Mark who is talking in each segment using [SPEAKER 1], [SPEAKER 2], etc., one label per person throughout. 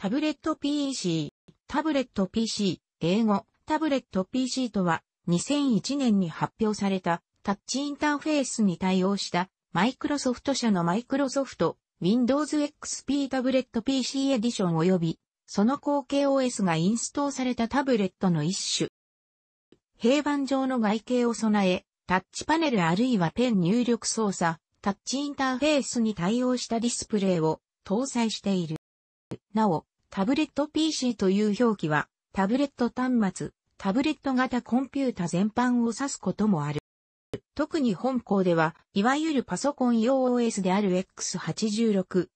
[SPEAKER 1] タブレット p c タブレット PC、英語、タブレット PC とは、2001年に発表されたタッチインターフェースに対応したマイクロソフト社のマイクロソフト Windows XP タブレット PC エディション及びその後継 OS がインストーされたタブレットの一種。平板上の外形を備え、タッチパネルあるいはペン入力操作、タッチインターフェースに対応したディスプレイを搭載している。なお、タブレット PC という表記は、タブレット端末、タブレット型コンピュータ全般を指すこともある。特に本校では、いわゆるパソコン用 OS である X86、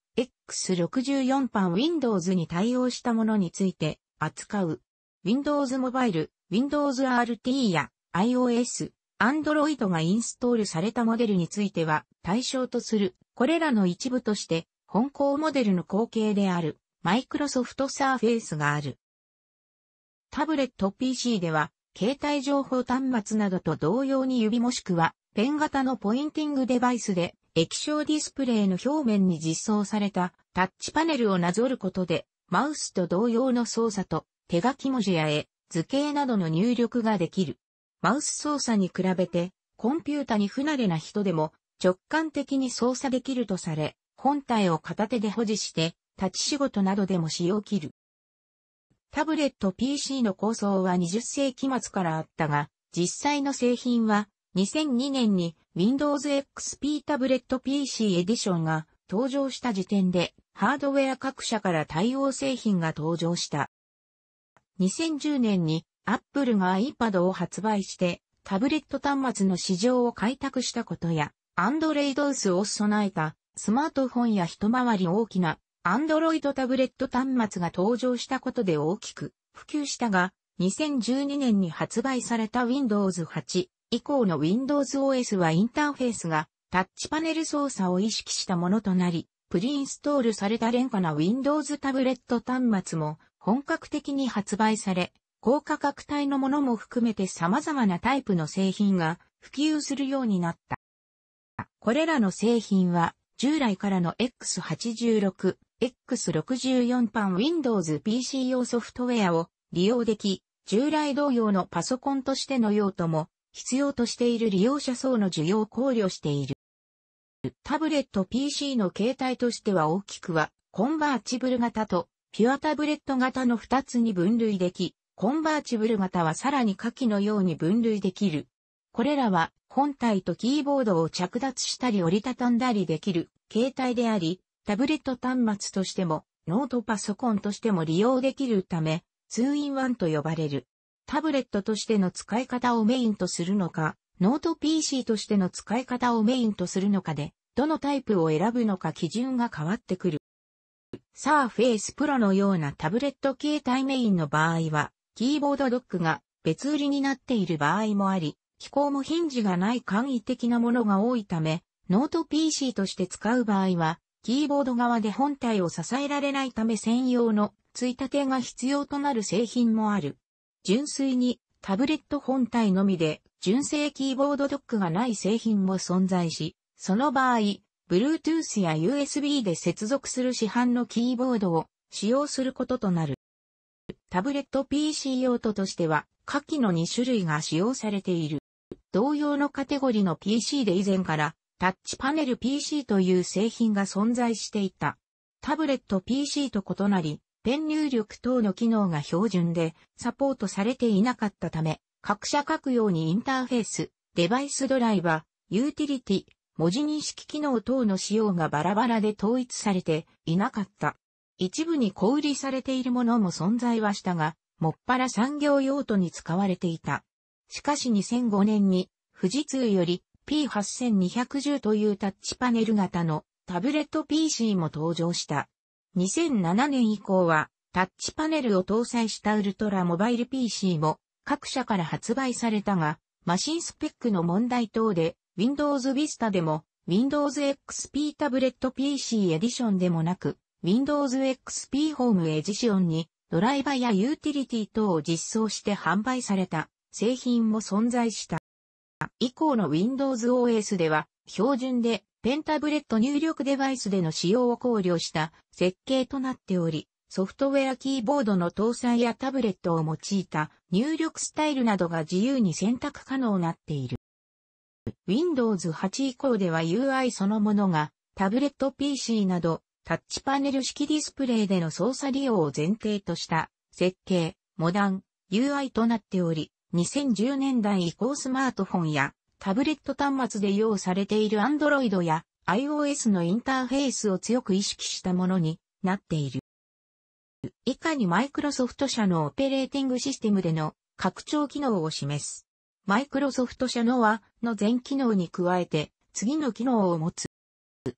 [SPEAKER 1] X64 版 Windows に対応したものについて扱う。Windows モバイル、Windows RT や iOS、Android がインストールされたモデルについては対象とする。これらの一部として、本校モデルの後継である。マイクロソフトサーフェイスがある。タブレット PC では、携帯情報端末などと同様に指もしくは、ペン型のポインティングデバイスで、液晶ディスプレイの表面に実装されたタッチパネルをなぞることで、マウスと同様の操作と手書き文字や絵、図形などの入力ができる。マウス操作に比べて、コンピュータに不慣れな人でも直感的に操作できるとされ、本体を片手で保持して立ち仕事などでも使用切る。タブレット PC の構想は20世紀末からあったが、実際の製品は2002年に Windows XP タブレット PC エディションが登場した時点でハードウェア各社から対応製品が登場した。2010年に Apple が iPad を発売してタブレット端末の市場を開拓したことや、Android OS を備えたスマートフォンや一回り大きな Android タブレット端末が登場したことで大きく普及したが、2012年に発売された Windows 8以降の Windows OS はインターフェースがタッチパネル操作を意識したものとなり、プリインストールされた廉価な Windows タブレット端末も本格的に発売され、高価格帯のものも含めて様々なタイプの製品が普及するようになった。これらの製品は従来からの X86、X64 版 Windows PC 用ソフトウェアを利用でき、従来同様のパソコンとしての用途も必要としている利用者層の需要を考慮している。タブレット PC の形態としては大きくは、コンバーチブル型とピュアタブレット型の2つに分類でき、コンバーチブル型はさらに下記のように分類できる。これらは本体とキーボードを着脱したり折りたたんだりできる形態であり、タブレット端末としても、ノートパソコンとしても利用できるため、2-in-1 と呼ばれる。タブレットとしての使い方をメインとするのか、ノート PC としての使い方をメインとするのかで、どのタイプを選ぶのか基準が変わってくる。サーフェイスプロのようなタブレット携帯メインの場合は、キーボードドックが別売りになっている場合もあり、機構もヒンジがない簡易的なものが多いため、ノート PC として使う場合は、キーボード側で本体を支えられないため専用のついたてが必要となる製品もある。純粋にタブレット本体のみで純正キーボードドックがない製品も存在し、その場合、Bluetooth や USB で接続する市販のキーボードを使用することとなる。タブレット PC 用途としては、下記の2種類が使用されている。同様のカテゴリの PC で以前からタッチパネル PC という製品が存在していた。タブレット PC と異なり、ペン入力等の機能が標準でサポートされていなかったため、各社各用にインターフェース、デバイスドライバー、ユーティリティ、文字認識機能等の仕様がバラバラで統一されていなかった。一部に小売りされているものも存在はしたが、もっぱら産業用途に使われていた。しかし2005年に富士通より P8210 というタッチパネル型のタブレット PC も登場した。2007年以降はタッチパネルを搭載したウルトラモバイル PC も各社から発売されたが、マシンスペックの問題等で Windows Vista でも Windows XP タブレット PC エディションでもなく Windows XP ホームエディションにドライバやユーティリティ等を実装して販売された製品も存在した。以降の Windows OS では、標準でペンタブレット入力デバイスでの使用を考慮した設計となっており、ソフトウェアキーボードの搭載やタブレットを用いた入力スタイルなどが自由に選択可能になっている。Windows 8以降では UI そのものがタブレット PC などタッチパネル式ディスプレイでの操作利用を前提とした設計、モダン、UI となっており、2010年代以降スマートフォンやタブレット端末で用されている Android や iOS のインターフェースを強く意識したものになっている。以下にマイクロソフト社のオペレーティングシステムでの拡張機能を示す。マイクロソフト社のはの全機能に加えて次の機能を持つ。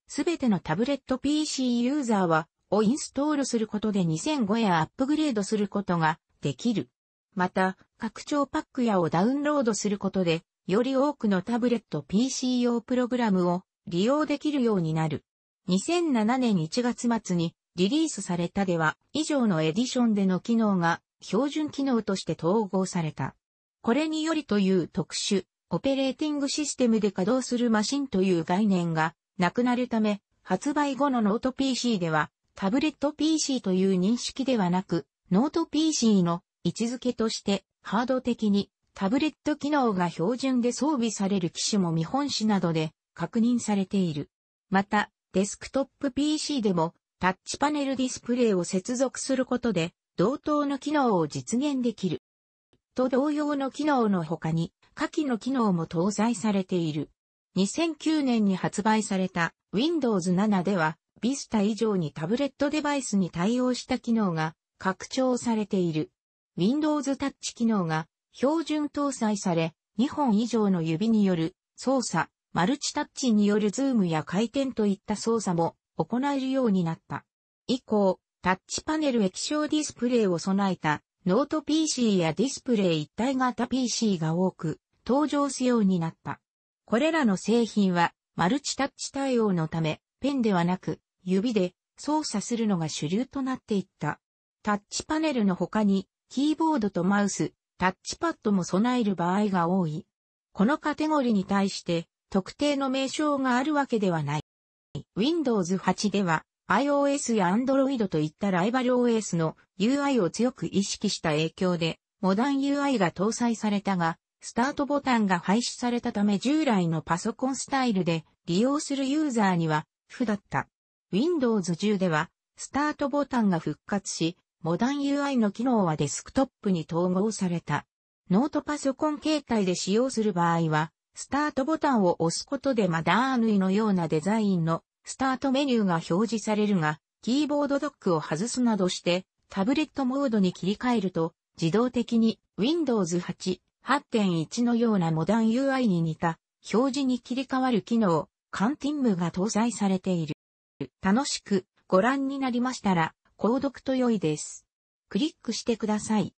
[SPEAKER 1] すべてのタブレット PC ユーザーはをインストールすることで2005へアップグレードすることができる。また、拡張パックやをダウンロードすることで、より多くのタブレット PC 用プログラムを利用できるようになる。2007年1月末にリリースされたでは以上のエディションでの機能が標準機能として統合された。これによりという特殊、オペレーティングシステムで稼働するマシンという概念がなくなるため、発売後のノート PC ではタブレット PC という認識ではなく、ノート PC の位置づけとしてハード的にタブレット機能が標準で装備される機種も見本紙などで確認されている。また、デスクトップ PC でもタッチパネルディスプレイを接続することで同等の機能を実現できる。と同様の機能の他に、下記の機能も搭載されている。2009年に発売された Windows 7では Vista 以上にタブレットデバイスに対応した機能が拡張されている。Windows タッチ機能が標準搭載され、2本以上の指による操作、マルチタッチによるズームや回転といった操作も行えるようになった。以降、タッチパネル液晶ディスプレイを備えたノート PC やディスプレイ一体型 PC が多く登場するようになった。これらの製品はマルチタッチ対応のためペンではなく指で操作するのが主流となっていった。タッチパネルの他にキーボードとマウス、タッチパッドも備える場合が多い。このカテゴリーに対して特定の名称があるわけではない。Windows 8では iOS や Android といったライバル OS の UI を強く意識した影響でモダン UI が搭載されたが、スタートボタンが廃止されたため従来のパソコンスタイルで利用するユーザーには不だった。Windows 10ではスタートボタンが復活し、モダン UI の機能はデスクトップに統合された。ノートパソコン携帯で使用する場合は、スタートボタンを押すことでマダーヌイのようなデザインのスタートメニューが表示されるが、キーボードドックを外すなどして、タブレットモードに切り替えると、自動的に Windows 8、8.1のようなモダン UI に似た表示に切り替わる機能、カンティンムが搭載されている。楽しくご覧になりましたら、購読と良いです。クリックしてください。